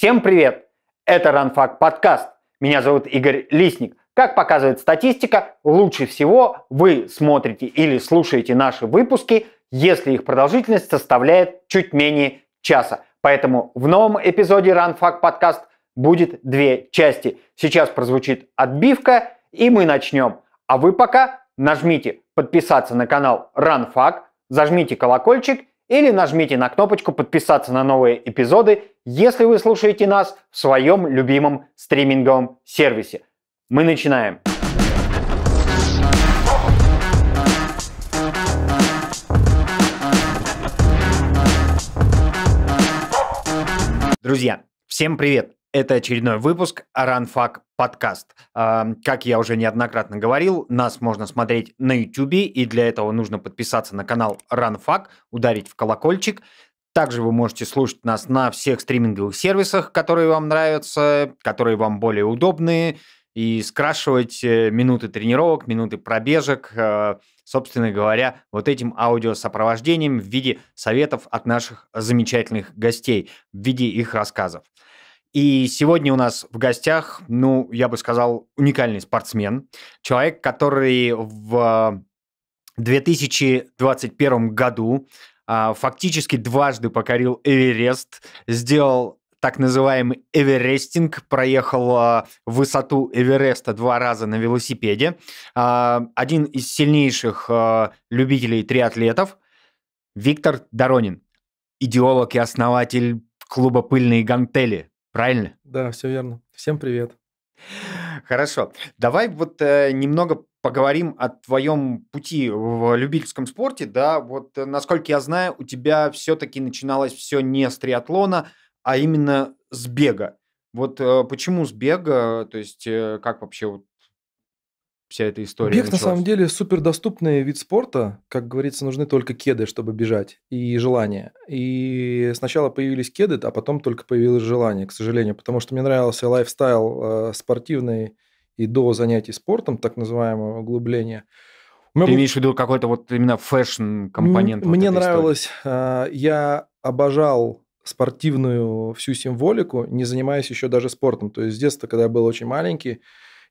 Всем привет! Это Ранфак подкаст. Меня зовут Игорь Лисник. Как показывает статистика, лучше всего вы смотрите или слушаете наши выпуски, если их продолжительность составляет чуть менее часа. Поэтому в новом эпизоде Ранфак подкаст будет две части. Сейчас прозвучит отбивка и мы начнем. А вы пока нажмите подписаться на канал Ранфак, зажмите колокольчик или нажмите на кнопочку подписаться на новые эпизоды если вы слушаете нас в своем любимом стриминговом сервисе. Мы начинаем. Друзья, всем привет! Это очередной выпуск Аранфак подкаст. Как я уже неоднократно говорил, нас можно смотреть на YouTube, и для этого нужно подписаться на канал Ранфак, ударить в колокольчик. Также вы можете слушать нас на всех стриминговых сервисах, которые вам нравятся, которые вам более удобные, и скрашивать э, минуты тренировок, минуты пробежек, э, собственно говоря, вот этим аудиосопровождением в виде советов от наших замечательных гостей, в виде их рассказов. И сегодня у нас в гостях, ну, я бы сказал, уникальный спортсмен, человек, который в 2021 э, году а, фактически дважды покорил Эверест, сделал так называемый эверестинг, проехал а, высоту Эвереста два раза на велосипеде. А, один из сильнейших любителей триатлетов Виктор Доронин, идеолог и основатель клуба «Пыльные гантели», правильно? Да, все верно. Всем привет. Хорошо. Давай вот э, немного поговорим о твоем пути в любительском спорте. Да, вот э, насколько я знаю, у тебя все-таки начиналось все не с триатлона, а именно с бега. Вот э, почему с бега? То есть э, как вообще вот вся эта история Бег, началась? на самом деле, супер доступный вид спорта. Как говорится, нужны только кеды, чтобы бежать, и желание. И сначала появились кеды, а потом только появилось желание, к сожалению, потому что мне нравился лайфстайл э, спортивный, и до занятий спортом, так называемого углубления. Ты был... имеешь в виду какой-то вот именно фэшн-компонент? Мне вот нравилось, истории. Э, я обожал спортивную всю символику, не занимаясь еще даже спортом. То есть с детства, когда я был очень маленький,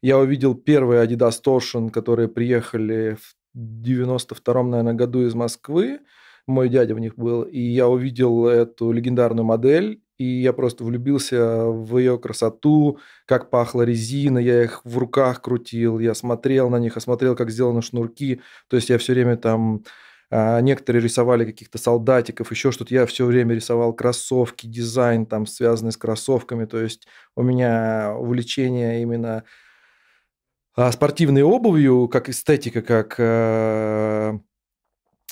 я увидел первые Adidas Toshin, которые приехали в 92-м, наверное, году из Москвы. Мой дядя в них был. И я увидел эту легендарную модель и я просто влюбился в ее красоту, как пахла резина, я их в руках крутил, я смотрел на них, осмотрел, как сделаны шнурки, то есть я все время там а, некоторые рисовали каких-то солдатиков, еще что-то. Я все время рисовал кроссовки, дизайн там, связанный с кроссовками. То есть у меня увлечение именно а, спортивной обувью, как эстетика, как а,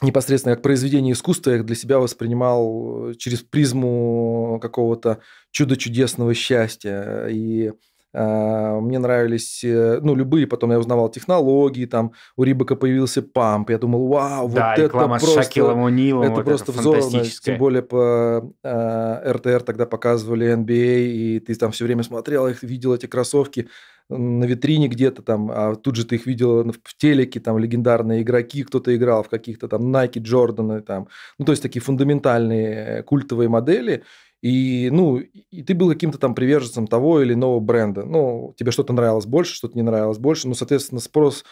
непосредственно как произведение искусства, я их для себя воспринимал э, через призму какого-то чудо-чудесного счастья. И а, мне нравились, э, ну, любые, потом я узнавал технологии, там, у Рибака появился памп, я думал, вау, вот да, это просто... Шакилом Унилом, это вот просто это тем более по а, э, РТР тогда показывали NBA, и ты там все время смотрел их, видел эти кроссовки на витрине где-то там, а тут же ты их видел в телеке, там, легендарные игроки, кто-то играл в каких-то там Nike, Jordan, там, ну, то есть такие фундаментальные э, культовые модели, и, ну, и ты был каким-то там приверженцем того или иного бренда. Ну, тебе что-то нравилось больше, что-то не нравилось больше, ну, соответственно, спрос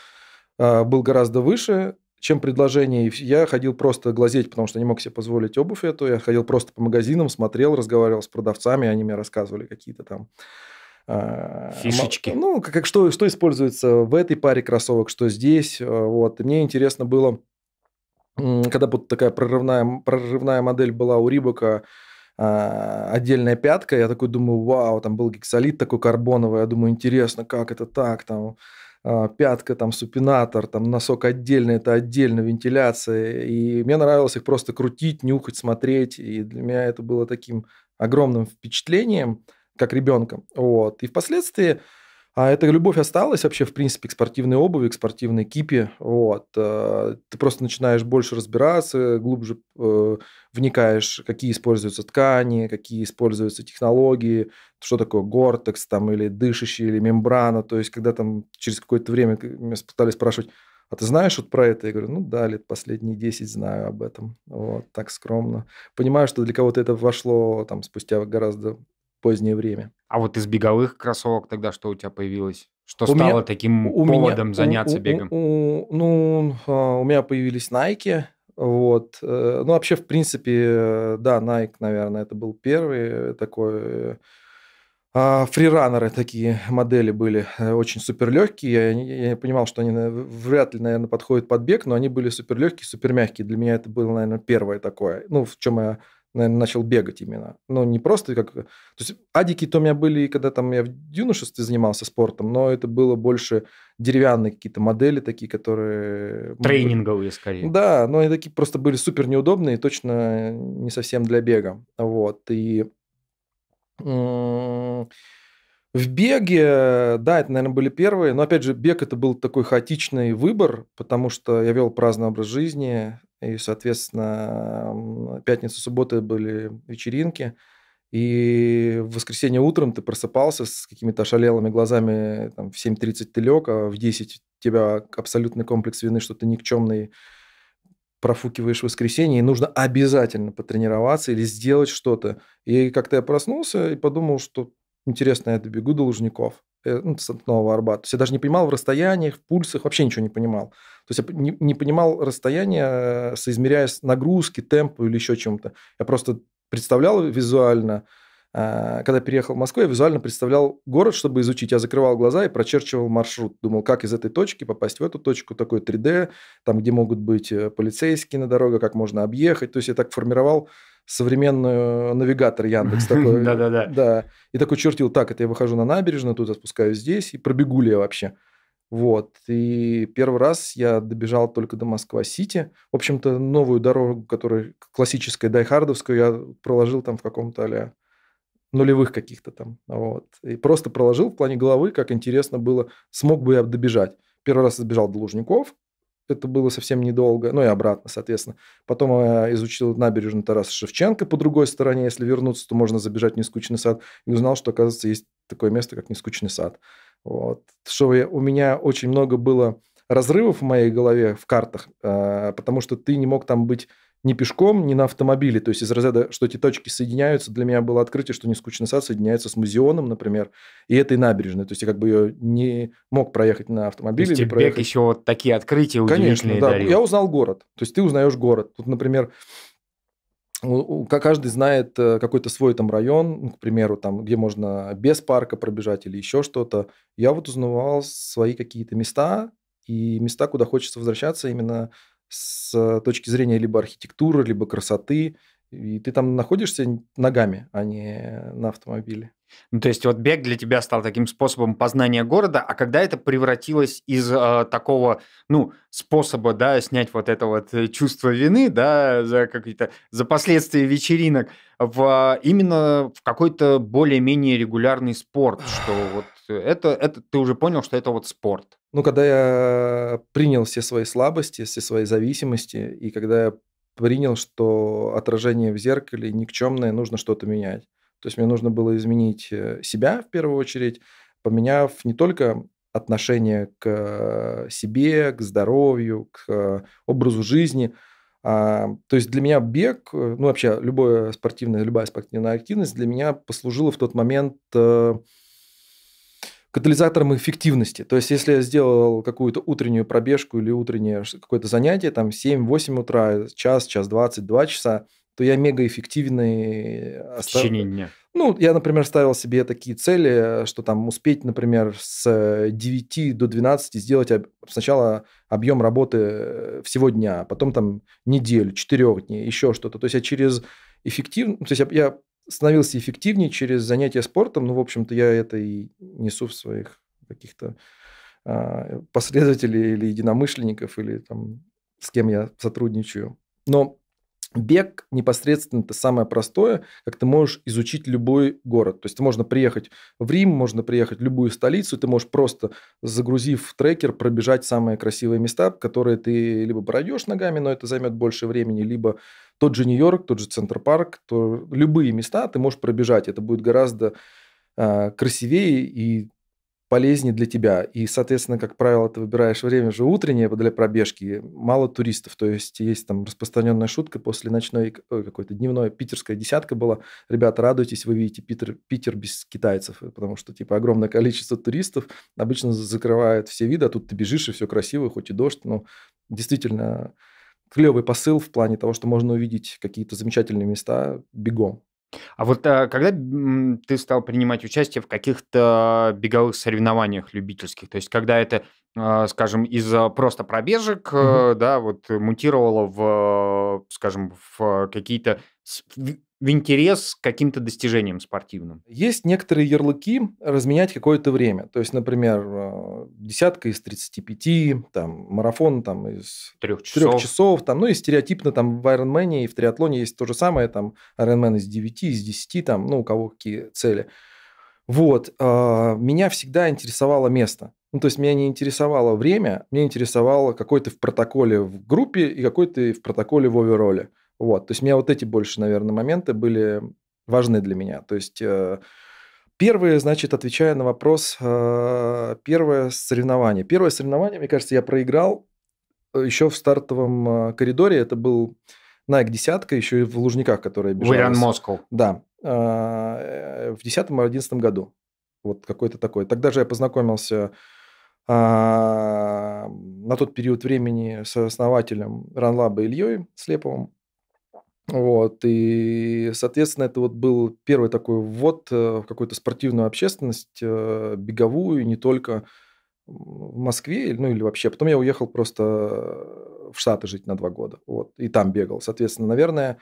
э, был гораздо выше, чем предложение. И я ходил просто глазеть, потому что не мог себе позволить обувь эту. Я ходил просто по магазинам, смотрел, разговаривал с продавцами, они мне рассказывали какие-то там а, Фишечки. Ну, как, как что, что используется в этой паре кроссовок, что здесь. А, вот. И мне интересно было, когда вот такая прорывная, прорывная модель была у Рибака, а, отдельная пятка. Я такой думаю, вау, там был гексолит такой карбоновый. Я думаю, интересно, как это так, там а, пятка, там супинатор, там носок отдельный это отдельно, вентиляция. И мне нравилось их просто крутить, нюхать, смотреть. И для меня это было таким огромным впечатлением, как ребенком. Вот. И впоследствии а эта любовь осталась вообще, в принципе, к спортивной обуви, к спортивной кипе. Вот. Э, ты просто начинаешь больше разбираться, глубже э, вникаешь, какие используются ткани, какие используются технологии, что такое гортекс там, или дышащий, или мембрана. То есть, когда там через какое-то время меня пытались спрашивать, а ты знаешь вот про это? Я говорю, ну да, лет последние 10 знаю об этом. Вот, так скромно. Понимаю, что для кого-то это вошло там спустя гораздо позднее время. А вот из беговых кроссовок тогда что у тебя появилось? Что у стало меня, таким у поводом меня, заняться у, бегом? У, у, ну, а, у меня появились Nike, вот. Э, ну, вообще, в принципе, да, Nike, наверное, это был первый такой... А, Фрираннеры такие модели были э, очень суперлегкие. Я, я, я понимал, что они вряд ли, наверное, подходят под бег, но они были суперлегкие, супермягкие. Для меня это было, наверное, первое такое. Ну, в чем я наверное, начал бегать именно. Ну, не просто как... То есть адики-то у меня были, когда там я в юношестве занимался спортом, но это было больше деревянные какие-то модели такие, которые... Тренинговые, скорее. Да, но они такие просто были супер неудобные, точно не совсем для бега. Вот, и... В беге, да, это, наверное, были первые, но, опять же, бег это был такой хаотичный выбор, потому что я вел праздный образ жизни, и, соответственно, пятница, суббота были вечеринки. И в воскресенье утром ты просыпался с какими-то ошалелыми глазами, там, в 7.30 ты лег, а в 10 тебя абсолютный комплекс вины, что ты никчемный, профукиваешь в воскресенье, и нужно обязательно потренироваться или сделать что-то. И как-то я проснулся и подумал, что интересно, я добегу до Лужников, э, ну, с Нового Арбата. То есть я даже не понимал в расстояниях, в пульсах, вообще ничего не понимал. То есть я не, не понимал расстояние, э, соизмеряя нагрузки, темпу или еще чем-то. Я просто представлял визуально, э, когда переехал в Москву, я визуально представлял город, чтобы изучить. Я закрывал глаза и прочерчивал маршрут. Думал, как из этой точки попасть в эту точку, такой 3D, там, где могут быть э, полицейские на дорогах, как можно объехать. То есть я так формировал современную навигатор Яндекс Да-да-да. Да. И такой чертил, так, это я выхожу на набережную, тут я спускаюсь здесь, и пробегу ли я вообще. Вот. И первый раз я добежал только до Москва-Сити. В общем-то, новую дорогу, которая классическая, дайхардовскую, я проложил там в каком-то а нулевых каких-то там. Вот. И просто проложил в плане головы, как интересно было, смог бы я добежать. Первый раз я добежал до Лужников, это было совсем недолго, ну и обратно, соответственно. Потом я а, изучил набережную Тараса Шевченко по другой стороне, если вернуться, то можно забежать в Нескучный сад, и узнал, что, оказывается, есть такое место, как Нескучный сад. Вот. Что я, у меня очень много было разрывов в моей голове в картах, э, потому что ты не мог там быть ни пешком, ни на автомобиле. То есть из разряда, что эти точки соединяются, для меня было открытие, что Нескучный сад соединяется с музеоном, например, и этой набережной. То есть я как бы ее не мог проехать на автомобиле. То есть тебе проехать... еще вот такие открытия удивительные Конечно, да. Дарил. Я узнал город. То есть ты узнаешь город. Тут, например, каждый знает э, какой-то свой там район, к примеру, там, где можно без парка пробежать или еще что-то. Я вот узнавал свои какие-то места и места, куда хочется возвращаться именно с э, точки зрения либо архитектуры, либо красоты. И ты там находишься ногами, а не на автомобиле. Ну, то есть вот бег для тебя стал таким способом познания города, а когда это превратилось из э, такого, ну, способа, да, снять вот это вот э, чувство вины, да, за какие-то, за последствия вечеринок, в э, именно в какой-то более-менее регулярный спорт, что вот это, это ты уже понял, что это вот спорт. Ну, когда я принял все свои слабости, все свои зависимости, и когда я принял, что отражение в зеркале никчемное, нужно что-то менять. То есть мне нужно было изменить э, себя в первую очередь, поменяв не только отношение к э, себе, к здоровью, к э, образу жизни. А, то есть для меня бег, ну вообще любая спортивная, любая спортивная активность для меня послужила в тот момент катализатором эффективности. То есть, если я сделал какую-то утреннюю пробежку или утреннее какое-то занятие, там 7-8 утра, час, час 20, 2 часа, то я мегаэффективный. эффективный. Э, В течение дня. Ну, я, например, ставил себе такие цели, э, что там успеть, например, с 9 э, до 12 сделать сначала объем работы всего дня, а потом там неделю, 4 дней, еще что-то. То есть я через эффективно, то есть я становился эффективнее через занятия спортом. Ну, в общем-то, я это и несу в своих каких-то а, последователей или единомышленников, или там с кем я сотрудничаю. Но бег непосредственно это самое простое, как ты можешь изучить любой город. То есть можно приехать в Рим, можно приехать в любую столицу, ты можешь просто, загрузив трекер, пробежать самые красивые места, которые ты либо пройдешь ногами, но это займет больше времени, либо тот же Нью-Йорк, тот же Центр-парк, то любые места ты можешь пробежать. Это будет гораздо э, красивее и полезнее для тебя. И, соответственно, как правило, ты выбираешь время же утреннее для пробежки, мало туристов. То есть есть там распространенная шутка после ночной какой-то дневной питерская десятка была. Ребята, радуйтесь, вы видите Питер, Питер без китайцев, потому что, типа, огромное количество туристов обычно закрывают все виды, а тут ты бежишь, и все красиво, хоть и дождь, но ну, действительно клевый посыл в плане того, что можно увидеть какие-то замечательные места бегом. А вот а, когда ты стал принимать участие в каких-то беговых соревнованиях любительских, то есть когда это, а, скажем, из просто пробежек, угу. да, вот мутировало в, э, скажем, в какие-то в интерес к каким-то достижениям спортивным. Есть некоторые ярлыки разменять какое-то время. То есть, например, э, десятка из 35, там, марафон там, из трех часов. Трех часов там, ну и стереотипно там в Ironman и в триатлоне есть то же самое, там, Ironman из 9, из 10, там, ну, у кого какие цели. Вот. А, меня всегда интересовало место. Ну, то есть меня не интересовало время, меня интересовало какой то в протоколе в группе и какой то в протоколе в овероле. Вот, то есть у меня вот эти больше, наверное, моменты были важны для меня. То есть э, первые, значит, отвечая на вопрос, э, первое соревнование. Первое соревнование, мне кажется, я проиграл э, еще в стартовом коридоре. Это был Nike десятка, еще и в Лужниках, которые бежала. Вариан Москов. Да. В десятом или одиннадцатом году. Вот какой-то такой. Тогда же я познакомился а, на тот период времени с основателем Ранлаба Ильей Слеповым. Вот, и, соответственно, это вот был первый такой ввод э, в какую-то спортивную общественность, э, беговую, не только в Москве, ну или вообще. Потом я уехал просто в Штаты жить на два года, вот, и там бегал. Соответственно, наверное,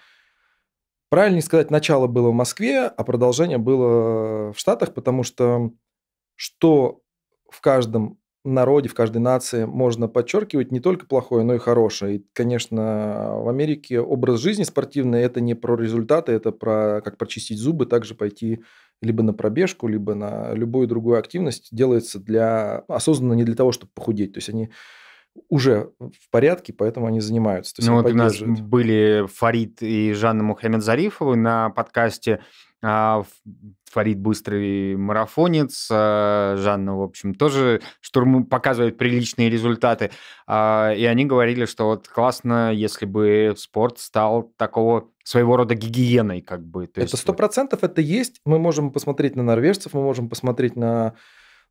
правильнее сказать, начало было в Москве, а продолжение было в Штатах, потому что что в каждом народе, в каждой нации можно подчеркивать не только плохое, но и хорошее. И, конечно, в Америке образ жизни спортивный – это не про результаты, это про как прочистить зубы, также пойти либо на пробежку, либо на любую другую активность. Делается для осознанно не для того, чтобы похудеть. То есть они уже в порядке, поэтому они занимаются. ну, вот у нас были Фарид и Жанна Мухаммедзарифовы на подкасте а, Фарид быстрый марафонец, а, Жанна, в общем, тоже штурму показывает приличные результаты. А, и они говорили, что вот классно, если бы спорт стал такого своего рода гигиеной, как бы. То это сто процентов это есть. Мы можем посмотреть на норвежцев, мы можем посмотреть на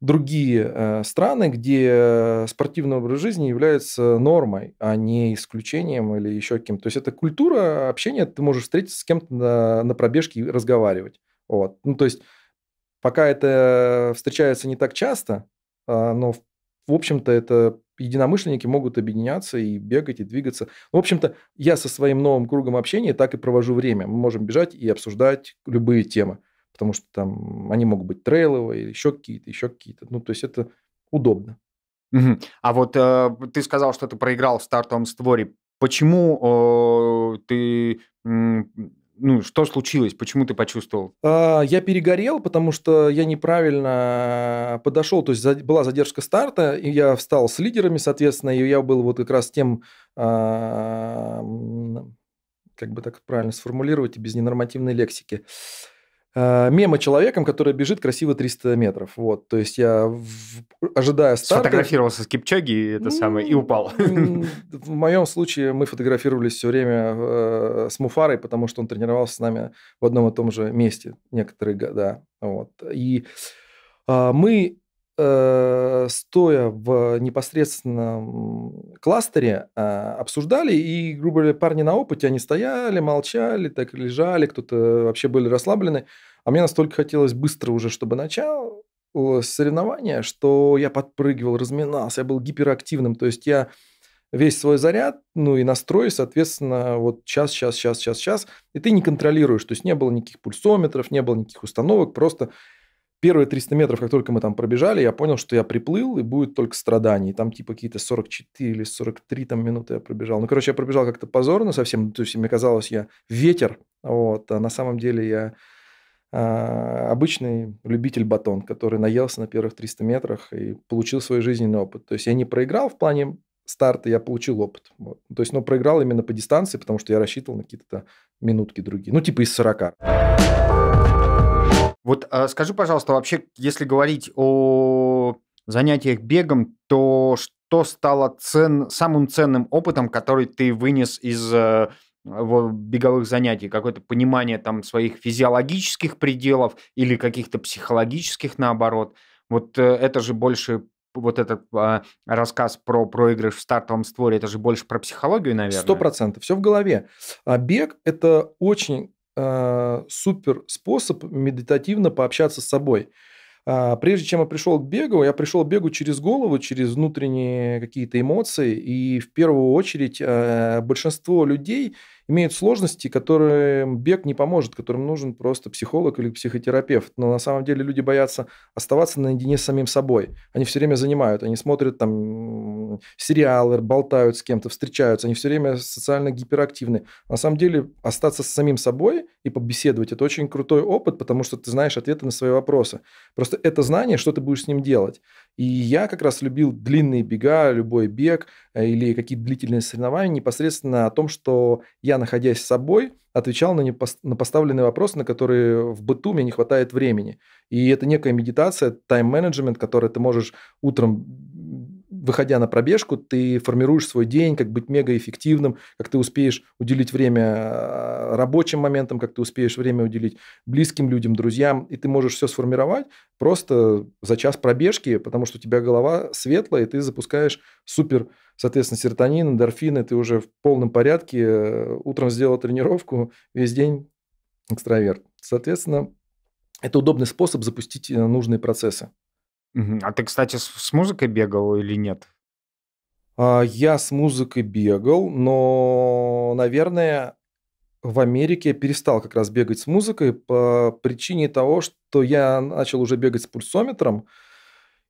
другие э, страны, где спортивный образ жизни является нормой, а не исключением или еще кем-то. есть это культура общения, ты можешь встретиться с кем-то на, на пробежке и разговаривать. Вот. Ну, то есть пока это встречается не так часто, а, но, в общем-то, это единомышленники могут объединяться и бегать, и двигаться. Ну, в общем-то, я со своим новым кругом общения так и провожу время. Мы можем бежать и обсуждать любые темы потому что там они могут быть трейловые, еще какие-то, еще какие-то. Ну, то есть это удобно. Угу. А вот э, ты сказал, что ты проиграл в стартовом створе. Почему э, ты... Э, ну, что случилось? Почему ты почувствовал? А, я перегорел, потому что я неправильно подошел. То есть была задержка старта, и я встал с лидерами, соответственно, и я был вот как раз тем, а, как бы так правильно сформулировать, и без ненормативной лексики. Э, мема человеком, который бежит красиво 300 метров. Вот, то есть я в... ожидая старта... Сфотографировался с Кипчаги и это самое, и ну, упал. В моем случае мы фотографировались все время э, с Муфарой, потому что он тренировался с нами в одном и том же месте некоторые года. Вот. И э, мы Э, стоя в непосредственном кластере а, обсуждали, и, грубо говоря, парни на опыте, они стояли, молчали, так лежали, кто-то вообще были расслаблены. А мне настолько хотелось быстро уже, чтобы начал соревнования, что я подпрыгивал, разминался, я был гиперактивным, то есть я весь свой заряд, ну и настрой, соответственно, вот час час час час час и ты не контролируешь, то есть не было никаких пульсометров, не было никаких установок, просто первые 300 метров, как только мы там пробежали, я понял, что я приплыл, и будет только страданий. Там типа какие-то 44 или 43 там минуты я пробежал. Ну, короче, я пробежал как-то позорно совсем. То есть, мне казалось, я ветер. Вот. А на самом деле я а, обычный любитель батон, который наелся на первых 300 метрах и получил свой жизненный опыт. То есть, я не проиграл в плане старта, я получил опыт. Вот. То есть, но проиграл именно по дистанции, потому что я рассчитывал на какие-то минутки другие. Ну, типа из 40. Вот а, скажи, пожалуйста, вообще, если говорить о занятиях бегом, то что стало цен... самым ценным опытом, который ты вынес из э, беговых занятий, какое-то понимание там своих физиологических пределов или каких-то психологических наоборот. Вот э, это же больше вот этот э, рассказ про проигрыш в стартовом створе, это же больше про психологию, наверное. Сто процентов. Все в голове. А бег – это очень Э, супер способ медитативно пообщаться с собой. А, прежде чем я пришел к бегу, я пришел к бегу через голову, через внутренние какие-то эмоции. И в первую очередь э, большинство людей имеют сложности, которым бег не поможет, которым нужен просто психолог или психотерапевт. Но на самом деле люди боятся оставаться наедине с самим собой. Они все время занимают, они смотрят там сериалы, болтают с кем-то, встречаются, они все время социально гиперактивны. На самом деле остаться с самим собой и побеседовать – это очень крутой опыт, потому что ты знаешь ответы на свои вопросы. Просто это знание, что ты будешь с ним делать. И я как раз любил длинные бега, любой бег, Э, или какие-то длительные соревнования непосредственно о том, что я, находясь с собой, отвечал на, непос... на поставленные вопросы на которые в быту мне не хватает времени. И это некая медитация, тайм-менеджмент, который ты можешь утром выходя на пробежку, ты формируешь свой день, как быть мегаэффективным, как ты успеешь уделить время э, рабочим моментам, как ты успеешь время уделить близким людям, друзьям, и ты можешь все сформировать просто за час пробежки, потому что у тебя голова светлая, и ты запускаешь супер Соответственно, серотонин, эндорфины, ты уже в полном порядке. Э, утром сделал тренировку, весь день экстраверт. Соответственно, это удобный способ запустить э, нужные процессы. А ты, кстати, с музыкой бегал или нет? А, я с музыкой бегал, но, наверное, в Америке я перестал как раз бегать с музыкой по причине того, что я начал уже бегать с пульсометром,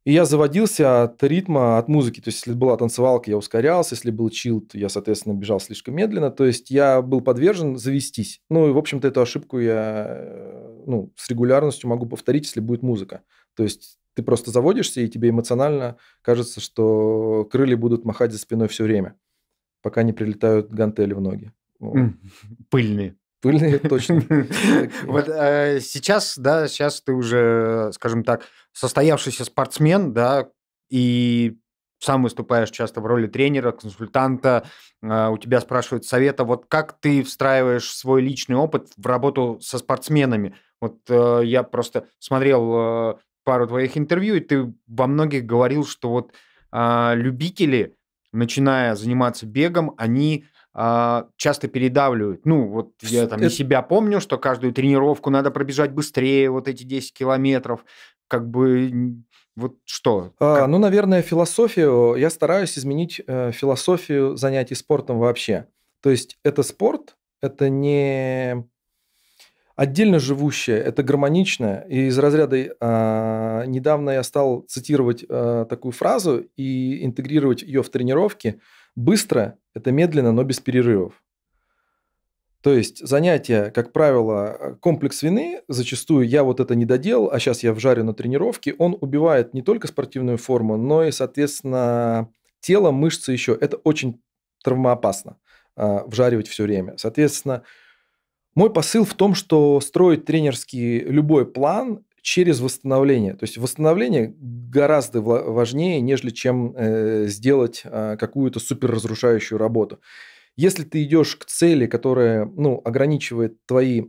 и я заводился от ритма, от музыки. То есть, если была танцевалка, я ускорялся. Если был чилд, я, соответственно, бежал слишком медленно. То есть, я был подвержен завестись. Ну, и, в общем-то, эту ошибку я э, ну, с регулярностью могу повторить, если будет музыка. То есть, ты просто заводишься, и тебе эмоционально кажется, что крылья будут махать за спиной все время, пока не прилетают гантели в ноги. Пыльные. Пыльные, точно. Вот э, сейчас, да, сейчас ты уже, скажем так, состоявшийся спортсмен, да, и сам выступаешь часто в роли тренера, консультанта, а, у тебя спрашивают совета, вот как ты встраиваешь свой личный опыт в работу со спортсменами? Вот э, я просто смотрел э, пару твоих интервью, и ты во многих говорил, что вот а, любители, начиная заниматься бегом, они а, часто передавливают. Ну, вот я там и себя помню, что каждую тренировку надо пробежать быстрее, вот эти 10 километров как бы вот что? А, как... Ну, наверное, философию. Я стараюсь изменить э, философию занятий спортом вообще. То есть это спорт, это не отдельно живущее, это гармоничное. И из разряда э, недавно я стал цитировать э, такую фразу и интегрировать ее в тренировки. Быстро – это медленно, но без перерывов. То есть занятия, как правило, комплекс вины, зачастую я вот это не доделал, а сейчас я вжарю на тренировке, он убивает не только спортивную форму, но и, соответственно, тело, мышцы еще. Это очень травмоопасно а, вжаривать все время. Соответственно, мой посыл в том, что строить тренерский любой план через восстановление. То есть восстановление гораздо важнее, нежели чем э, сделать а, какую-то суперразрушающую работу. Если ты идешь к цели, которая ну, ограничивает твои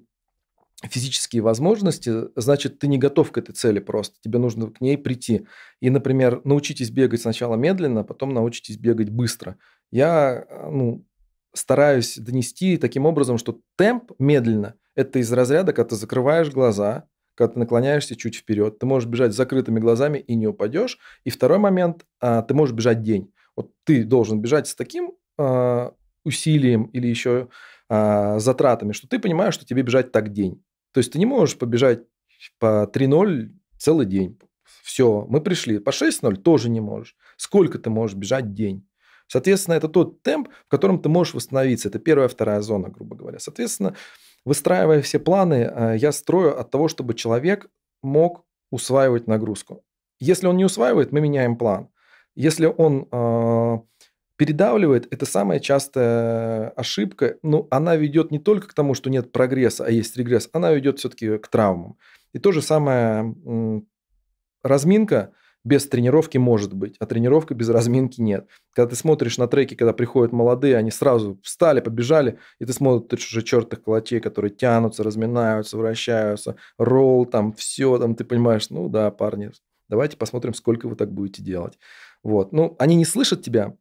физические возможности, значит, ты не готов к этой цели просто. Тебе нужно к ней прийти. И, например, научитесь бегать сначала медленно, а потом научитесь бегать быстро. Я э, ну, стараюсь донести таким образом, что темп медленно – это из разряда, когда ты закрываешь глаза, когда ты наклоняешься чуть вперед, ты можешь бежать с закрытыми глазами и не упадешь. И второй момент а, – ты можешь бежать день. Вот ты должен бежать с таким а, усилием или еще а, затратами, что ты понимаешь, что тебе бежать так день. То есть ты не можешь побежать по 3-0 целый день. Все, мы пришли. По 6-0 тоже не можешь. Сколько ты можешь бежать день? Соответственно, это тот темп, в котором ты можешь восстановиться. Это первая, вторая зона, грубо говоря. Соответственно, выстраивая все планы, а, я строю от того, чтобы человек мог усваивать нагрузку. Если он не усваивает, мы меняем план. Если он а, передавливает – это самая частая ошибка. Ну, она ведет не только к тому, что нет прогресса, а есть регресс, она ведет все-таки к травмам. И то же самое разминка без тренировки может быть, а тренировка без разминки нет. Когда ты смотришь на треки, когда приходят молодые, они сразу встали, побежали, и ты смотришь уже чертых калачей, которые тянутся, разминаются, вращаются, ролл там, все там, ты понимаешь, ну да, парни, давайте посмотрим, сколько вы так будете делать. Вот. Ну, они не слышат тебя,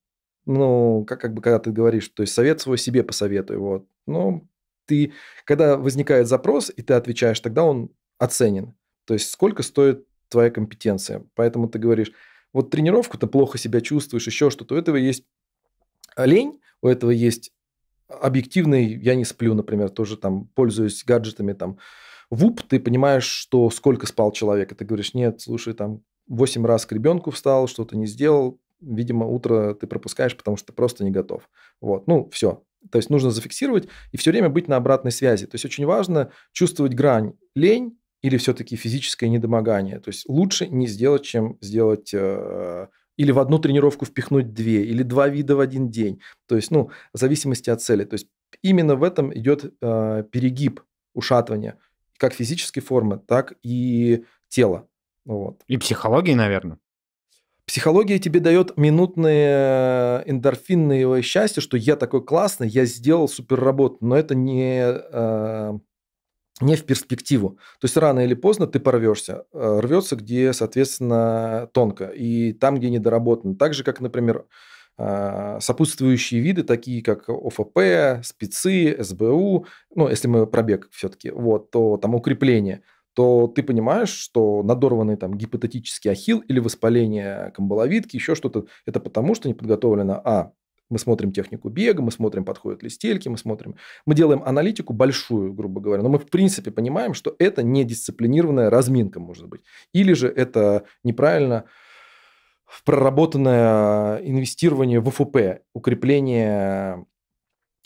ну, как, как бы когда ты говоришь, то есть совет свой себе посоветуй, вот. Но ну, ты, когда возникает запрос, и ты отвечаешь, тогда он оценен. То есть сколько стоит твоя компетенция. Поэтому ты говоришь, вот тренировку ты плохо себя чувствуешь, еще что-то. У этого есть лень, у этого есть объективный, я не сплю, например, тоже там пользуюсь гаджетами, там, вуп, ты понимаешь, что сколько спал человек, и ты говоришь, нет, слушай, там, 8 раз к ребенку встал, что-то не сделал, видимо, утро ты пропускаешь, потому что ты просто не готов. Вот, ну, все. То есть нужно зафиксировать и все время быть на обратной связи. То есть очень важно чувствовать грань лень или все-таки физическое недомогание. То есть лучше не сделать, чем сделать э, или в одну тренировку впихнуть две, или два вида в один день. То есть, ну, в зависимости от цели. То есть именно в этом идет э, перегиб, ушатывания как физической формы, так и тела. Вот. И психологии, наверное. Психология тебе дает минутные э, эндорфинные счастье, что я такой классный, я сделал супер работу, но это не, э, не в перспективу. То есть рано или поздно ты порвешься. Э, Рвется, где, соответственно, тонко, и там, где недоработано. Так же, как, например, сопутствующие виды, такие как ОФП, спецы, СБУ, ну, если мы пробег все-таки, вот, то там укрепление – то ты понимаешь, что надорванный там гипотетический ахилл или воспаление камбаловидки, еще что-то, это потому, что не подготовлено, а, мы смотрим технику бега, мы смотрим, подходят ли стельки, мы смотрим. Мы делаем аналитику большую, грубо говоря, но мы в принципе понимаем, что это не дисциплинированная разминка, может быть. Или же это неправильно проработанное инвестирование в ФУП, укрепление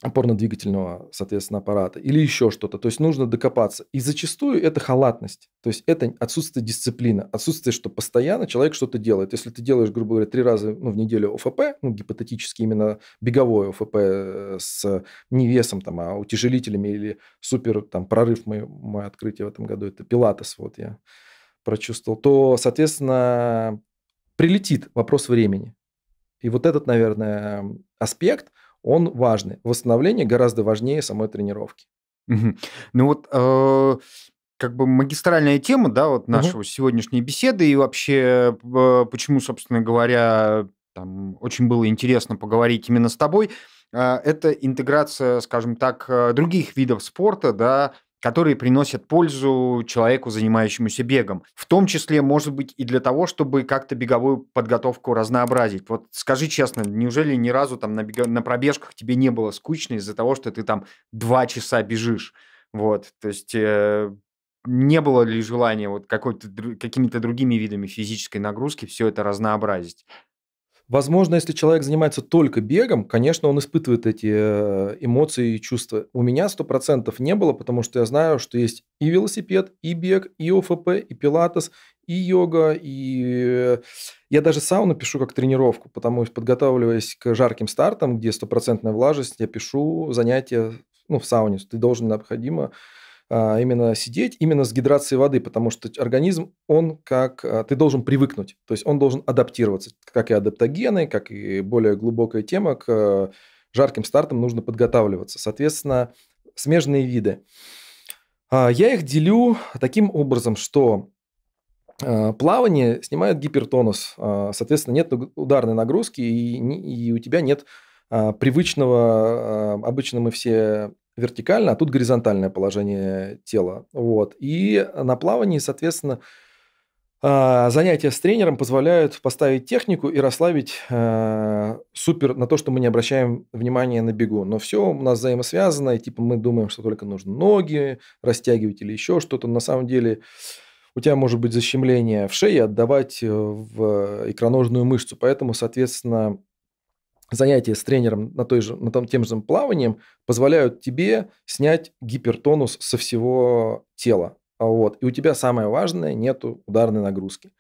опорно-двигательного, соответственно, аппарата или еще что-то. То есть нужно докопаться. И зачастую это халатность. То есть это отсутствие дисциплины, отсутствие, что постоянно человек что-то делает. Если ты делаешь, грубо говоря, три раза ну, в неделю ОФП, ну, гипотетически именно беговое ОФП э, с невесом там, а утяжелителями или супер там, прорыв мое мое открытие в этом году, это пилатес, вот я прочувствовал, то, соответственно, прилетит вопрос времени. И вот этот, наверное, аспект – он важный. Восстановление гораздо важнее самой тренировки. Ну вот э, как бы магистральная тема, да, вот нашего сегодняшней беседы и вообще э, почему, собственно говоря, там очень было интересно поговорить именно с тобой. Э, это интеграция, скажем так, других видов спорта, да, которые приносят пользу человеку, занимающемуся бегом. В том числе, может быть, и для того, чтобы как-то беговую подготовку разнообразить. Вот скажи честно, неужели ни разу там на, бег... на пробежках тебе не было скучно из-за того, что ты там два часа бежишь? Вот, то есть э, не было ли желания вот какой-то какими-то другими видами физической нагрузки все это разнообразить? Возможно, если человек занимается только бегом, конечно, он испытывает эти э, эмоции и чувства. У меня 100% не было, потому что я знаю, что есть и велосипед, и бег, и ОФП, и пилатес, и йога, и э, я даже сауну пишу как тренировку, потому что подготавливаясь к жарким стартам, где стопроцентная влажность, я пишу занятия ну, в сауне. Ты должен необходимо а, именно сидеть, именно с гидрацией воды, потому что организм, он как... А, ты должен привыкнуть, то есть он должен адаптироваться, как и адаптогены, как и более глубокая тема, к э, жарким стартам нужно подготавливаться. Соответственно, смежные виды. А, я их делю таким образом, что плавание снимает гипертонус, соответственно, нет ударной нагрузки, и, и у тебя нет привычного, обычно мы все вертикально, а тут горизонтальное положение тела. Вот. И на плавании, соответственно, а, занятия с тренером позволяют поставить технику и расслабить э, супер на то, что мы не обращаем внимания на бегу. Но все у нас взаимосвязано, и типа мы думаем, что только нужно ноги растягивать или еще что-то. На самом деле у тебя может быть защемление в шее, отдавать э, в э, икроножную мышцу. Поэтому, соответственно, занятия с тренером на, той же, на том, тем же плаванием позволяют тебе снять гипертонус со всего тела. А вот. И у тебя самое важное – нет ударной нагрузки.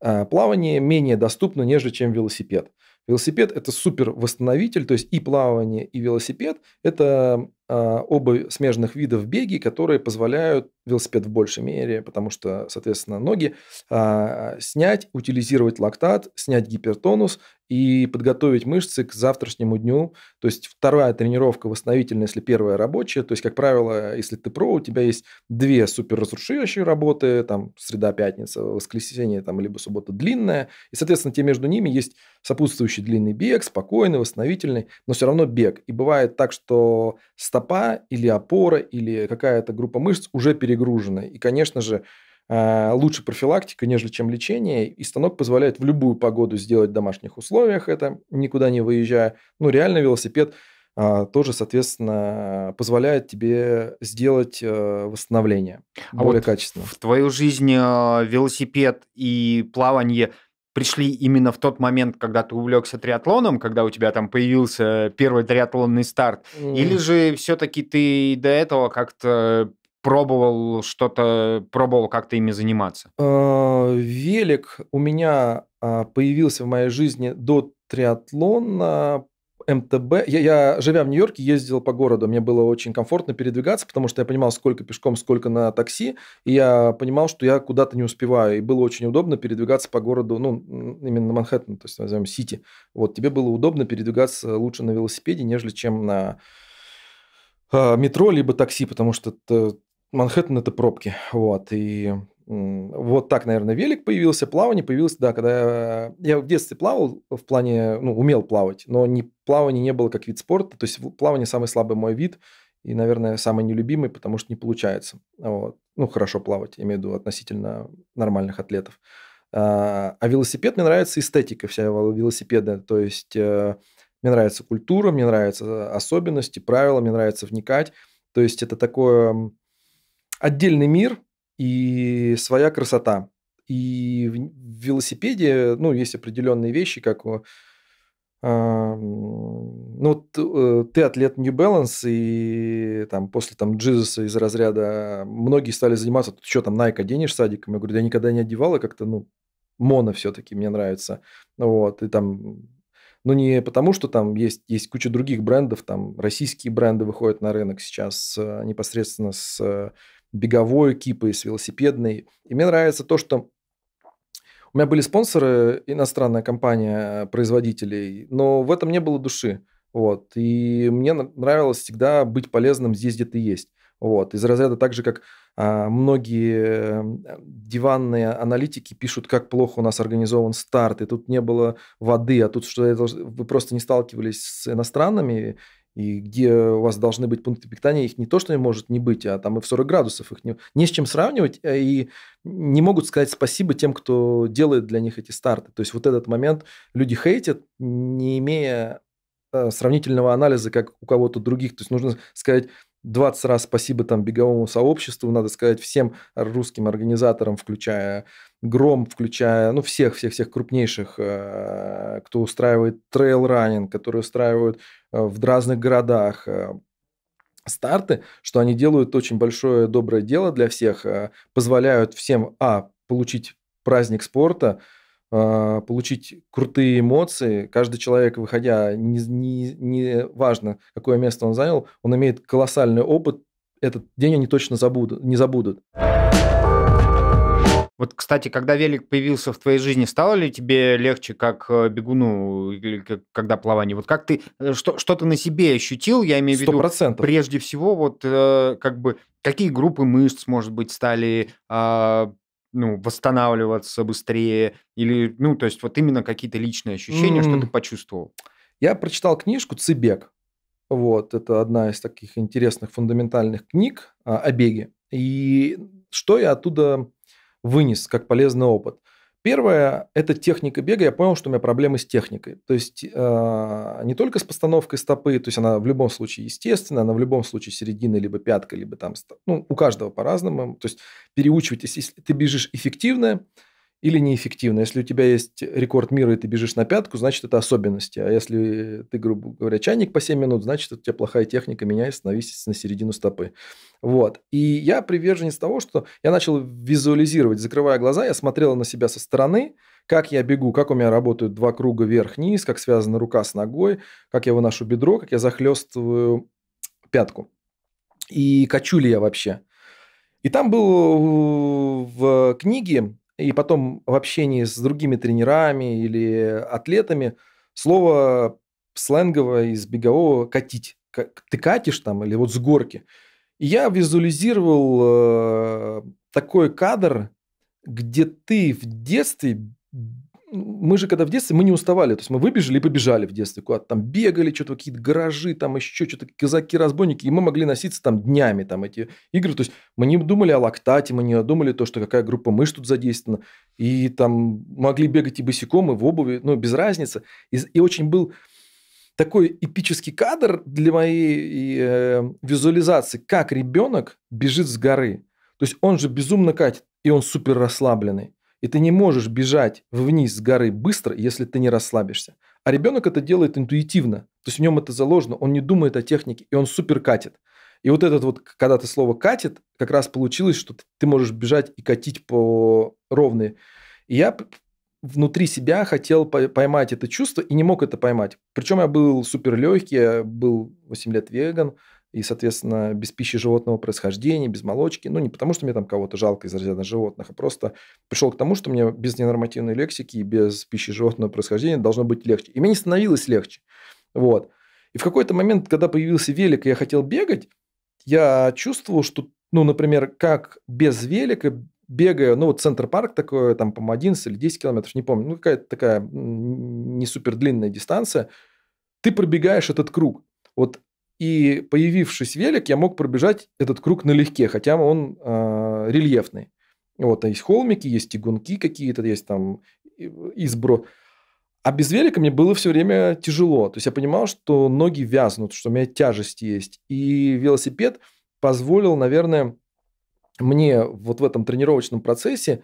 А, плавание менее доступно, нежели чем велосипед. Велосипед – это супер восстановитель, то есть и плавание, и велосипед – это а, оба смежных видов беги, которые позволяют велосипед в большей мере, потому что, соответственно, ноги а, снять, утилизировать лактат, снять гипертонус и подготовить мышцы к завтрашнему дню. То есть вторая тренировка восстановительная, если первая рабочая. То есть, как правило, если ты про, у тебя есть две суперразрушающие работы, там среда, пятница, воскресенье, там, либо суббота длинная. И, соответственно, тебе между ними есть сопутствующий длинный бег, спокойный, восстановительный, но все равно бег. И бывает так, что стопа или опора или какая-то группа мышц уже перегружена. И, конечно же, э, лучше профилактика, нежели чем лечение. И станок позволяет в любую погоду сделать в домашних условиях это, никуда не выезжая. Ну, реально велосипед э, тоже, соответственно, позволяет тебе сделать э, восстановление а более вот качественно. В твою жизнь велосипед и плавание – пришли именно в тот момент, когда ты увлекся триатлоном, когда у тебя там появился первый триатлонный старт, mm. или же все-таки ты до этого как-то пробовал что-то, пробовал как-то ими заниматься? А, велик у меня а, появился в моей жизни до триатлона МТБ. Я, я, живя в Нью-Йорке, ездил по городу. Мне было очень комфортно передвигаться, потому что я понимал, сколько пешком, сколько на такси. И я понимал, что я куда-то не успеваю. И было очень удобно передвигаться по городу, ну, именно на Манхэттен, то есть назовем Сити. Вот, тебе было удобно передвигаться лучше на велосипеде, нежели чем на а, метро либо такси, потому что это, Манхэттен – это пробки. Вот, и вот так, наверное, велик появился, плавание появилось, да, когда я, э, я в детстве плавал, в плане, ну, умел плавать, но не, плавание не было как вид спорта, то есть плавание самый слабый мой вид и, наверное, самый нелюбимый, потому что не получается, вот. ну, хорошо плавать, я имею в виду относительно нормальных атлетов. А, а велосипед мне нравится эстетика вся велосипедная то есть э, мне нравится культура, мне нравятся э, особенности, правила, мне нравится вникать, то есть это такое отдельный мир, и своя красота. И в велосипеде, ну, есть определенные вещи, как э, ну, э, ты атлет New Balance, и там после там Джизуса из разряда многие стали заниматься, ты что там, Найка денешь садиком? Я говорю, да я никогда не одевала, как-то, ну, моно все-таки мне нравится. Вот, и там ну, не потому, что там есть, есть куча других брендов, там российские бренды выходят на рынок сейчас э, непосредственно с беговой кипа, есть велосипедный. И мне нравится то, что у меня были спонсоры, иностранная компания э, производителей, но в этом не было души. Вот. И мне нравилось всегда быть полезным здесь, где ты есть. Вот. Из разряда так же, как а, многие эм, диванные аналитики пишут, как плохо у нас организован старт, и тут не было воды, а тут что то вы просто не сталкивались с иностранными и где у вас должны быть пункты питания, их не то, что может не быть, а там и в 40 градусов их не, не с чем сравнивать, э, и не могут сказать спасибо тем, кто делает для них эти старты. То есть вот этот момент люди хейтят, не имея э, сравнительного анализа, как у кого-то других. То есть нужно сказать, 20 раз спасибо там беговому сообществу, надо сказать, всем русским организаторам, включая Гром, включая, ну, всех-всех-всех крупнейших, э, кто устраивает трейл-раннинг, которые устраивают э, в разных городах, э, старты, что они делают очень большое доброе дело для всех, позволяют всем, а, получить праздник спорта – а, получить крутые эмоции. Каждый человек, выходя, не, не, не важно, какое место он занял, он имеет колоссальный опыт. Этот день они точно забудут, не забудут. Вот, кстати, когда велик появился в твоей жизни, стало ли тебе легче, как э, бегуну, или как, когда плавание? Вот как ты, э, что, что ты на себе ощутил, я имею в виду, 100%. прежде всего, вот э, как бы, какие группы мышц, может быть, стали а, ну, восстанавливаться быстрее, или, ну, то есть вот именно какие-то личные ощущения, mm. что ты почувствовал? Я прочитал книжку «Цибек». Вот, это одна из таких интересных фундаментальных книг а, о беге. И что я оттуда вынес как полезный опыт? Первое – это техника бега. Я понял, что у меня проблемы с техникой. То есть э, не только с постановкой стопы, то есть она в любом случае естественная, она в любом случае середина, либо пятка, либо там... Ну, у каждого по-разному. То есть переучивайтесь, если ты бежишь эффективно, или неэффективно. Если у тебя есть рекорд мира, и ты бежишь на пятку, значит, это особенности. А если ты, грубо говоря, чайник по 7 минут, значит, это у тебя плохая техника, меняй, становись на середину стопы. Вот. И я приверженец того, что я начал визуализировать, закрывая глаза, я смотрел на себя со стороны, как я бегу, как у меня работают два круга вверх-вниз, как связана рука с ногой, как я выношу бедро, как я захлестываю пятку. И качу ли я вообще. И там был в книге и потом в общении с другими тренерами или атлетами слово сленговое из бегового «катить». Ты катишь там или вот с горки. И я визуализировал э, такой кадр, где ты в детстве мы же когда в детстве, мы не уставали. То есть, мы выбежали и побежали в детстве куда-то. Там бегали, что-то какие-то гаражи, там еще что-то казаки-разбойники. И мы могли носиться там днями, там эти игры. То есть, мы не думали о лактате, мы не думали то, что какая группа мышц тут задействована. И там могли бегать и босиком, и в обуви, ну, без разницы. И, и очень был такой эпический кадр для моей э, визуализации, как ребенок бежит с горы. То есть, он же безумно катит, и он супер расслабленный. И ты не можешь бежать вниз с горы быстро, если ты не расслабишься. А ребенок это делает интуитивно. То есть в нем это заложено, он не думает о технике, и он супер катит. И вот этот вот, когда ты слово «катит», как раз получилось, что ты можешь бежать и катить по ровной. И я внутри себя хотел поймать это чувство и не мог это поймать. Причем я был супер легкий, я был 8 лет веган, и, соответственно, без пищи животного происхождения, без молочки. Ну, не потому, что мне там кого-то жалко из разряда животных, а просто пришел к тому, что мне без ненормативной лексики и без пищи животного происхождения должно быть легче. И мне не становилось легче. Вот. И в какой-то момент, когда появился велик, и я хотел бегать, я чувствовал, что, ну, например, как без велика бегая, ну, вот центр-парк такой, там, по 11 или 10 километров, не помню, ну, какая-то такая не супер длинная дистанция, ты пробегаешь этот круг. Вот и появившись велик, я мог пробежать этот круг налегке, хотя он э, рельефный. Вот, есть холмики, есть тягунки какие-то, есть там избро. А без велика мне было все время тяжело. То есть я понимал, что ноги вязнут, что у меня тяжесть есть. И велосипед позволил, наверное, мне вот в этом тренировочном процессе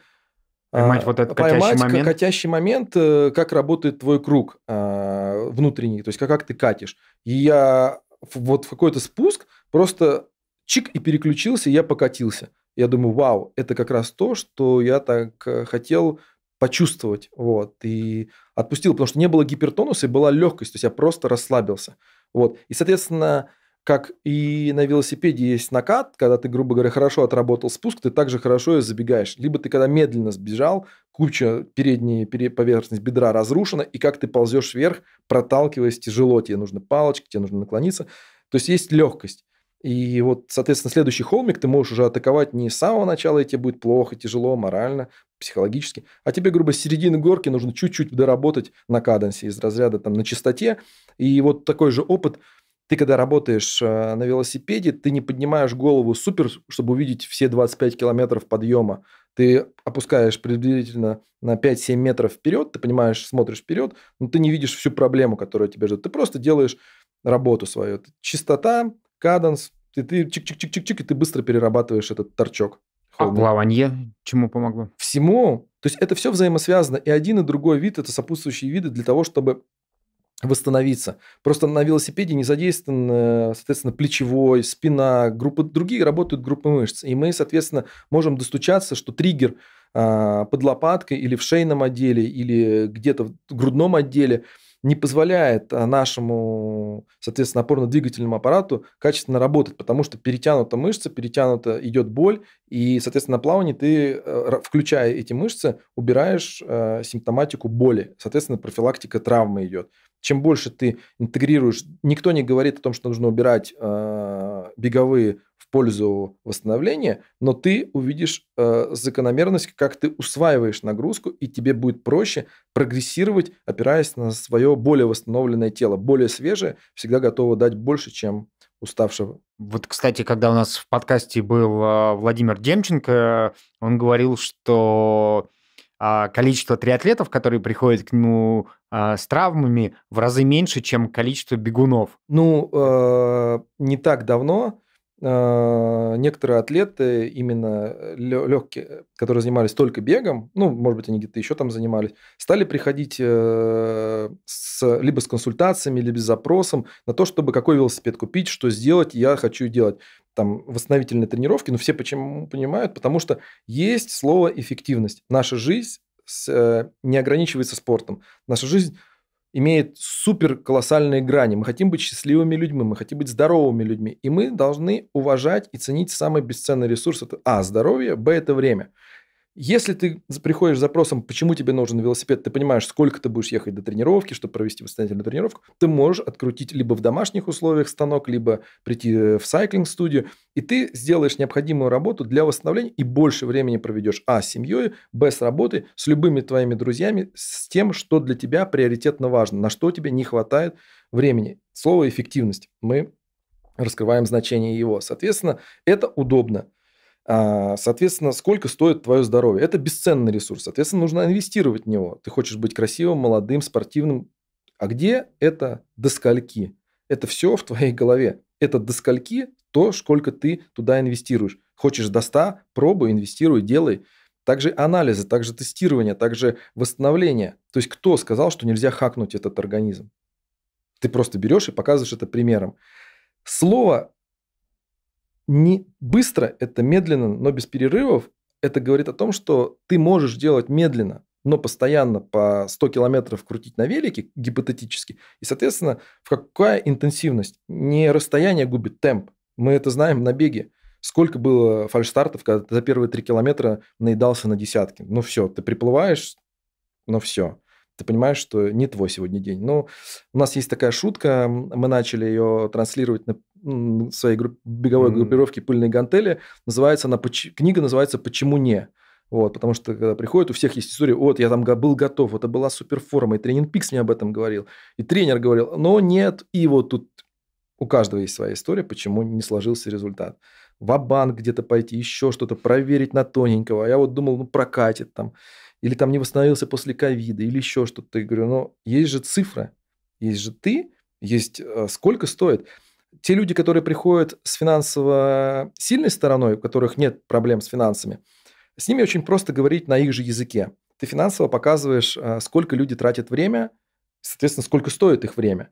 а, Поймать вот этот поймать котящий момент. котящий момент, э, как работает твой круг а, внутренний, то есть как, как ты катишь. И я вот в какой-то спуск просто чик и переключился, и я покатился. Я думаю, вау, это как раз то, что я так э, хотел почувствовать. Вот. И отпустил, потому что не было гипертонуса, и была легкость. То есть я просто расслабился. Вот. И, соответственно, как и на велосипеде есть накат, когда ты, грубо говоря, хорошо отработал спуск, ты также хорошо и забегаешь. Либо ты, когда медленно сбежал, куча передняя поверхность бедра разрушена, и как ты ползешь вверх, проталкиваясь тяжело, тебе нужны палочки, тебе нужно наклониться. То есть есть легкость. И вот, соответственно, следующий холмик ты можешь уже атаковать не с самого начала, и тебе будет плохо, тяжело, морально, психологически. А тебе, грубо, с середины горки нужно чуть-чуть доработать на каденсе из разряда там на чистоте. И вот такой же опыт – ты когда работаешь э, на велосипеде, ты не поднимаешь голову супер, чтобы увидеть все 25 километров подъема. Ты опускаешь приблизительно на 5-7 метров вперед, ты понимаешь, смотришь вперед, но ты не видишь всю проблему, которая тебя ждет. Ты просто делаешь работу свою. Чистота, каденс, и ты чик-чик-чик-чик-чик, и ты быстро перерабатываешь этот торчок. А плавание чему помогло? Всему. То есть это все взаимосвязано, и один и другой вид – это сопутствующие виды для того, чтобы восстановиться. Просто на велосипеде не задействован, соответственно, плечевой, спина, группы, другие работают группы мышц. И мы, соответственно, можем достучаться, что триггер а, под лопаткой или в шейном отделе, или где-то в грудном отделе не позволяет а, нашему, соответственно, опорно-двигательному аппарату качественно работать, потому что перетянута мышца, перетянута идет боль, и, соответственно, на плавании ты, э, включая эти мышцы, убираешь э, симптоматику боли. Соответственно, профилактика травмы идет чем больше ты интегрируешь, никто не говорит о том, что нужно убирать э, беговые в пользу восстановления, но ты увидишь э, закономерность, как ты усваиваешь нагрузку, и тебе будет проще прогрессировать, опираясь на свое более восстановленное тело, более свежее, всегда готово дать больше, чем уставшего. Вот, кстати, когда у нас в подкасте был э, Владимир Демченко, он говорил, что а, количество триатлетов, которые приходят к нему а, с травмами, в разы меньше, чем количество бегунов. Ну, э, не так давно а, некоторые атлеты, именно легкие, которые занимались только бегом, ну, может быть, они где-то еще там занимались, стали приходить э, с, либо с консультациями, либо с запросом на то, чтобы какой велосипед купить, что сделать, я хочу делать там восстановительные тренировки, но все почему понимают, потому что есть слово эффективность. Наша жизнь с, э, не ограничивается спортом. Наша жизнь имеет супер колоссальные грани. Мы хотим быть счастливыми людьми, мы хотим быть здоровыми людьми. И мы должны уважать и ценить самый бесценный ресурс. Это А, здоровье, Б, это время. Если ты приходишь с запросом, почему тебе нужен велосипед, ты понимаешь, сколько ты будешь ехать до тренировки, чтобы провести восстановительную тренировку, ты можешь открутить либо в домашних условиях станок, либо прийти э, в сайклинг-студию, и ты сделаешь необходимую работу для восстановления и больше времени проведешь а, с семьей, б, с работой, с любыми твоими друзьями, с тем, что для тебя приоритетно важно, на что тебе не хватает времени. Слово «эффективность» мы раскрываем значение его. Соответственно, это удобно. А, соответственно, сколько стоит твое здоровье? Это бесценный ресурс. Соответственно, нужно инвестировать в него. Ты хочешь быть красивым, молодым, спортивным. А где это до скольки? Это все в твоей голове. Это до скольки то, сколько ты туда инвестируешь. Хочешь до 100, пробуй, инвестируй, делай. Также анализы, также тестирование, также восстановление. То есть кто сказал, что нельзя хакнуть этот организм? Ты просто берешь и показываешь это примером. Слово не быстро, это медленно, но без перерывов, это говорит о том, что ты можешь делать медленно, но постоянно по 100 километров крутить на велике, гипотетически. И, соответственно, в какая интенсивность? Не расстояние губит темп. Мы это знаем на беге. Сколько было фальшстартов, когда ты за первые три километра наедался на десятки. Ну все, ты приплываешь, но ну все ты понимаешь, что не твой сегодня день. Но ну, у нас есть такая шутка, мы начали ее транслировать на своей групп, беговой mm. группировке «Пыльные гантели». Называется она, книга называется «Почему не?». Вот, потому что когда приходят, у всех есть история, вот, я там был готов, это была суперформа, и тренинг Пикс мне об этом говорил, и тренер говорил, но нет, и вот тут у каждого есть своя история, почему не сложился результат. В банк где-то пойти, еще что-то проверить на тоненького, а я вот думал, ну, прокатит там или там не восстановился после ковида, или еще что-то. Я говорю, но «Ну, есть же цифра, есть же ты, есть э, сколько стоит. Те люди, которые приходят с финансово сильной стороной, у которых нет проблем с финансами, с ними очень просто говорить на их же языке. Ты финансово показываешь, э, сколько люди тратят время, соответственно, сколько стоит их время.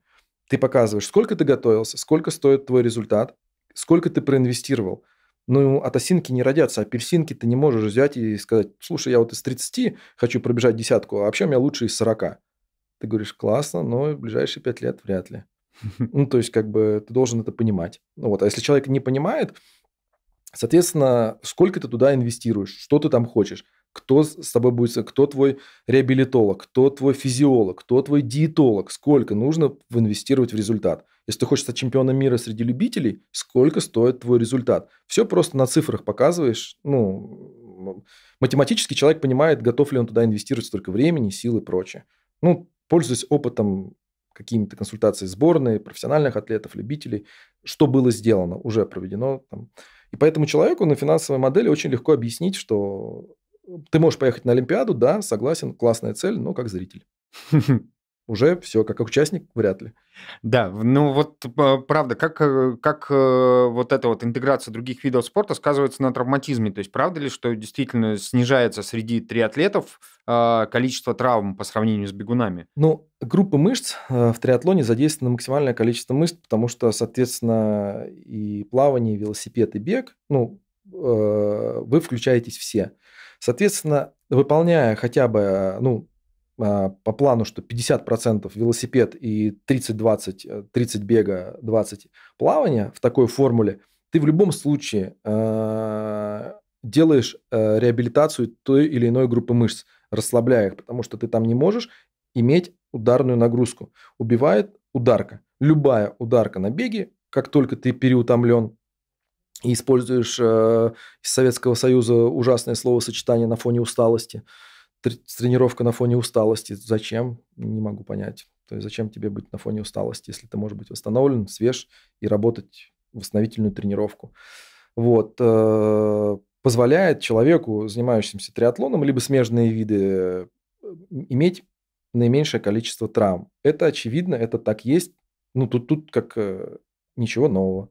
Ты показываешь, сколько ты готовился, сколько стоит твой результат, сколько ты проинвестировал – ну, от осинки не родятся. А апельсинки ты не можешь взять и сказать, слушай, я вот из 30 хочу пробежать десятку, а вообще у меня лучше из 40. Ты говоришь, классно, но в ближайшие 5 лет вряд ли. Ну, то есть, как бы ты должен это понимать. Ну, вот. А если человек не понимает, соответственно, сколько ты туда инвестируешь, что ты там хочешь, кто с тобой будет, кто твой реабилитолог, кто твой физиолог, кто твой диетолог, сколько нужно инвестировать в результат. Если ты хочешь стать чемпионом мира среди любителей, сколько стоит твой результат? Все просто на цифрах показываешь. Ну, математически человек понимает, готов ли он туда инвестировать столько времени, сил и прочее. Ну, пользуясь опытом какими-то консультациями сборной, профессиональных атлетов, любителей, что было сделано, уже проведено. Там. И поэтому человеку на финансовой модели очень легко объяснить, что ты можешь поехать на Олимпиаду, да, согласен, классная цель, но как зритель. уже все, как участник, вряд ли. Да, ну вот а, правда, как, э, как э, вот эта вот интеграция других видов спорта сказывается на травматизме? То есть правда ли, что действительно снижается среди триатлетов а, количество травм по сравнению с бегунами? Ну, группы мышц э, в триатлоне задействовано максимальное количество мышц, потому что, соответственно, и плавание, и велосипед, и бег, ну, вы включаетесь все. Соответственно, выполняя хотя бы, ну, а, по плану, что 50% велосипед и 30-20, 30 э, бега, 20 плавания в такой формуле, ты в любом случае э, делаешь э, реабилитацию той или иной группы мышц, расслабляя их, потому что ты там не можешь иметь ударную нагрузку. Убивает ударка. Любая ударка на беге, как только ты переутомлен, и используешь э, из Советского Союза ужасное словосочетание на фоне усталости – тренировка на фоне усталости. Зачем? Не могу понять. То есть зачем тебе быть на фоне усталости, если ты можешь быть восстановлен, свеж и работать восстановительную тренировку. Вот. Э, позволяет человеку, занимающимся триатлоном, либо смежные виды, э, иметь наименьшее количество травм. Это очевидно, это так есть. Ну, тут, тут как э, ничего нового.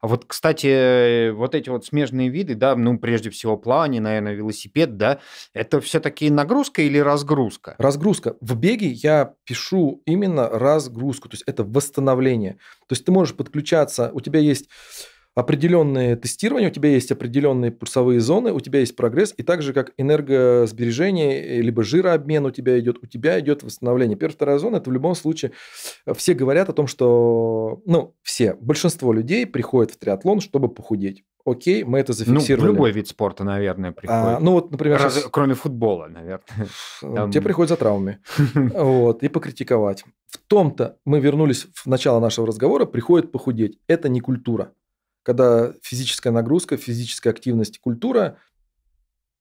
А вот, кстати, вот эти вот смежные виды, да, ну, прежде всего, плавание, наверное, велосипед, да, это все-таки нагрузка или разгрузка? Разгрузка. В беге я пишу именно разгрузку, то есть это восстановление. То есть ты можешь подключаться, у тебя есть определенное тестирование, у тебя есть определенные пульсовые зоны, у тебя есть прогресс, и так же, как энергосбережение, э, либо жирообмен у тебя идет, у тебя идет восстановление. Первая, вторая зона, это в любом случае, э, все говорят о том, что, ну, все, большинство людей приходят в триатлон, чтобы похудеть. Окей, мы это зафиксировали. Ну, в любой вид спорта, наверное, а, приходит. А, ну, вот, например... Раз, сейчас... Кроме футбола, наверное. Там... Тебе приходят за травмами. Вот, и покритиковать. В том-то мы вернулись в начало нашего разговора, приходит похудеть. Это не культура когда физическая нагрузка, физическая активность, культура,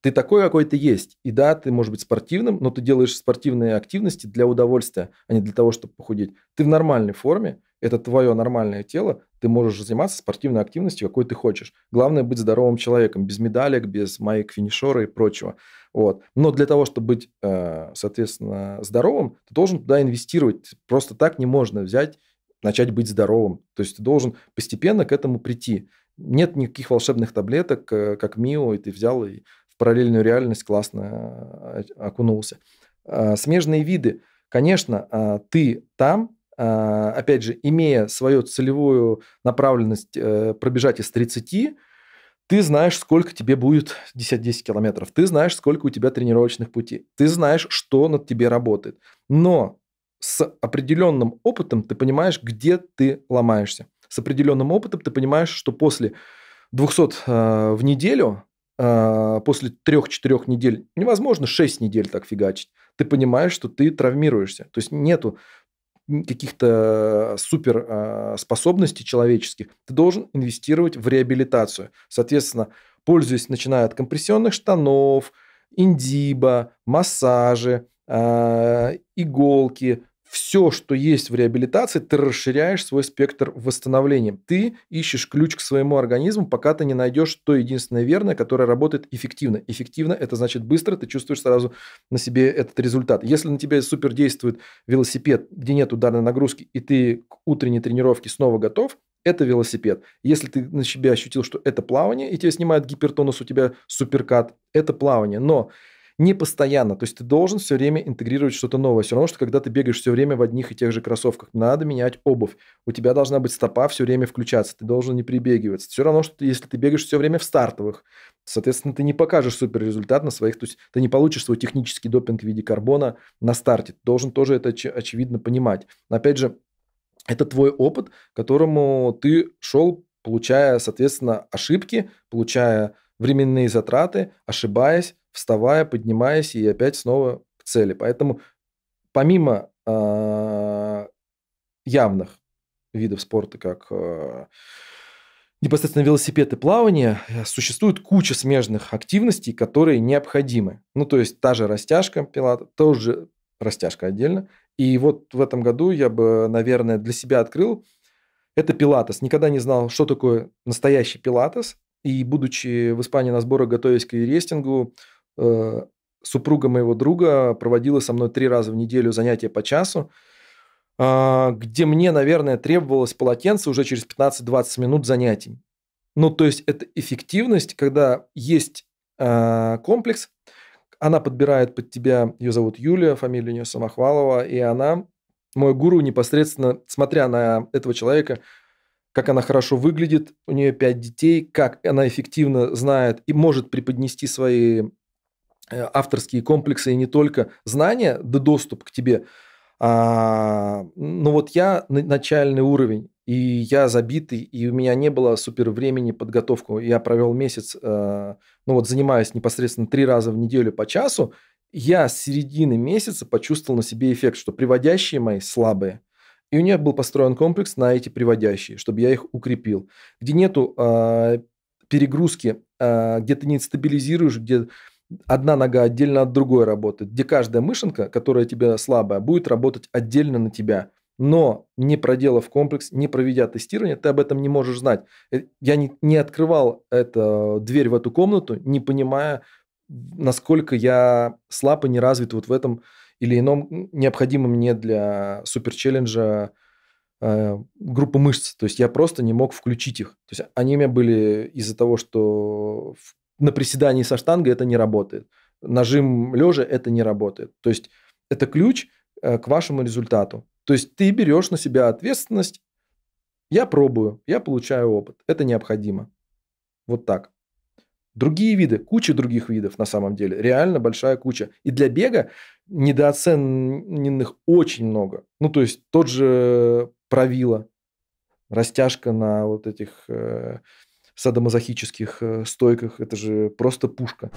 ты такой, какой то есть. И да, ты можешь быть спортивным, но ты делаешь спортивные активности для удовольствия, а не для того, чтобы похудеть. Ты в нормальной форме, это твое нормальное тело, ты можешь заниматься спортивной активностью, какой ты хочешь. Главное быть здоровым человеком, без медалек, без маек финишера и прочего. Вот. Но для того, чтобы быть, э, соответственно, здоровым, ты должен туда инвестировать. Просто так не можно взять начать быть здоровым. То есть ты должен постепенно к этому прийти. Нет никаких волшебных таблеток, э, как МИО, и ты взял и в параллельную реальность классно э, окунулся. А, смежные виды. Конечно, а, ты там, а, опять же, имея свою целевую направленность э, пробежать из 30, ты знаешь, сколько тебе будет 10-10 километров, ты знаешь, сколько у тебя тренировочных путей, ты знаешь, что над тебе работает. Но с определенным опытом ты понимаешь, где ты ломаешься. С определенным опытом ты понимаешь, что после 200 э, в неделю, э, после 3-4 недель, невозможно 6 недель так фигачить, ты понимаешь, что ты травмируешься. То есть нету каких-то супер э, способностей человеческих, ты должен инвестировать в реабилитацию. Соответственно, пользуясь, начиная от компрессионных штанов, индиба, массажи, э, иголки, все, что есть в реабилитации, ты расширяешь свой спектр восстановления. Ты ищешь ключ к своему организму, пока ты не найдешь то единственное верное, которое работает эффективно. Эффективно – это значит быстро, ты чувствуешь сразу на себе этот результат. Если на тебя супер действует велосипед, где нет ударной нагрузки, и ты к утренней тренировке снова готов, это велосипед. Если ты на себя ощутил, что это плавание, и тебя снимает гипертонус, у тебя суперкат, это плавание. Но не постоянно. То есть ты должен все время интегрировать что-то новое. Все равно, что когда ты бегаешь все время в одних и тех же кроссовках, надо менять обувь. У тебя должна быть стопа все время включаться. Ты должен не прибегиваться. Все равно, что если ты бегаешь все время в стартовых, соответственно, ты не покажешь супер результат на своих, то есть ты не получишь свой технический допинг в виде карбона на старте. Ты должен тоже это оч- очевидно понимать. Но опять же, это твой опыт, которому ты шел, получая, соответственно, ошибки, получая временные затраты, ошибаясь, вставая, поднимаясь и опять снова к цели. Поэтому помимо а, явных видов спорта, как а, непосредственно велосипед и плавание, э, существует куча смежных активностей, которые необходимы. Ну, то есть та же растяжка пилата, тоже растяжка отдельно. И вот в этом году я бы, наверное, для себя открыл это пилатес. Никогда не знал, что такое настоящий пилатес. И будучи в Испании на сборах, готовясь к рестингу, Э, супруга моего друга проводила со мной три раза в неделю занятия по часу, а, где мне, наверное, требовалось полотенце уже через 15-20 минут занятий. Ну, то есть это эффективность, когда есть а, комплекс, она подбирает под тебя, ее зовут Юлия, фамилия у нее Самохвалова, и она, мой гуру, непосредственно, смотря на этого человека, как она хорошо выглядит, у нее пять детей, как она эффективно знает и может преподнести свои Э, авторские комплексы и не только знания, да доступ к тебе. А, ну вот я начальный уровень, и я забитый, и у меня не было супер времени подготовку. Я провел месяц, э, ну вот занимаюсь непосредственно три раза в неделю по часу, я с середины месяца почувствовал на себе эффект, что приводящие мои слабые. И у них был построен комплекс на эти приводящие, чтобы я их укрепил. Где нету э, перегрузки, э, где ты не стабилизируешь, где одна нога отдельно от другой работает, где каждая мышенка, которая тебе слабая, будет работать отдельно на тебя. Но не проделав комплекс, не проведя тестирование, ты об этом не можешь знать. Э, я не, не открывал эту дверь в эту комнату, не понимая, насколько я слаб и не развит вот в этом или ином необходимом мне для суперчелленджа э, группы мышц. То есть я просто не мог включить их. То есть они у меня были из-за того, что на приседании со штангой это не работает. Нажим лежа это не работает. То есть это ключ э, к вашему результату. То есть ты берешь на себя ответственность. Я пробую, я получаю опыт. Это необходимо. Вот так. Другие виды, куча других видов на самом деле, реально большая куча. И для бега недооцененных очень много. Ну, то есть тот же правило, растяжка на вот этих э, садомазохических э, стойках. Это же просто пушка.